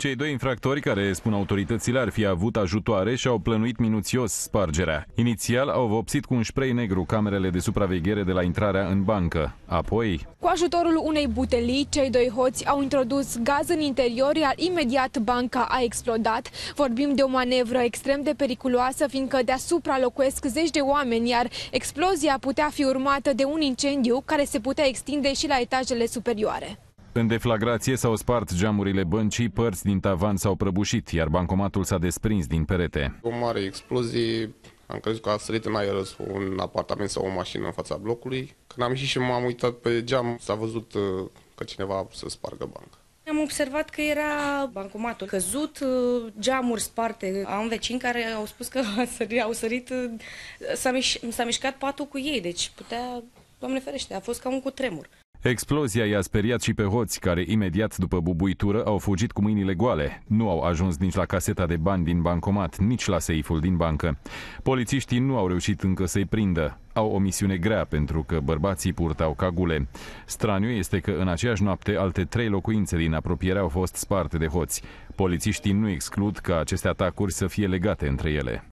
Cei doi infractori care, spun autoritățile, ar fi avut ajutoare și au plănuit minuțios spargerea. Inițial au vopsit cu un spray negru camerele de supraveghere de la intrarea în bancă. Apoi... Cu ajutorul unei butelii, cei doi hoți au introdus gaz în interior, iar imediat banca a explodat. Vorbim de o manevră extrem de periculoasă, fiindcă deasupra locuiesc zeci de oameni, iar explozia putea fi urmată de un incendiu care se putea extinde și la etajele superioare. În deflagrație s-au spart geamurile băncii, părți din tavan s-au prăbușit, iar bancomatul s-a desprins din perete. O mare explozie, am crezut că a sărit în aer un apartament sau o mașină în fața blocului. Când am ieșit și m-am uitat pe geam, s-a văzut uh, că cineva a să spargă banca. Am observat că era bancomatul căzut, uh, geamuri sparte. Am vecini care au spus că au sărit, uh, s-a, miș- s-a mișcat patul cu ei, deci putea, doamne ferește, a fost ca un cutremur. Explozia i-a speriat și pe hoți, care imediat după bubuitură au fugit cu mâinile goale. Nu au ajuns nici la caseta de bani din bancomat, nici la seiful din bancă. Polițiștii nu au reușit încă să-i prindă. Au o misiune grea pentru că bărbații purtau cagule. Straniu este că în aceeași noapte alte trei locuințe din apropiere au fost sparte de hoți. Polițiștii nu exclud ca aceste atacuri să fie legate între ele.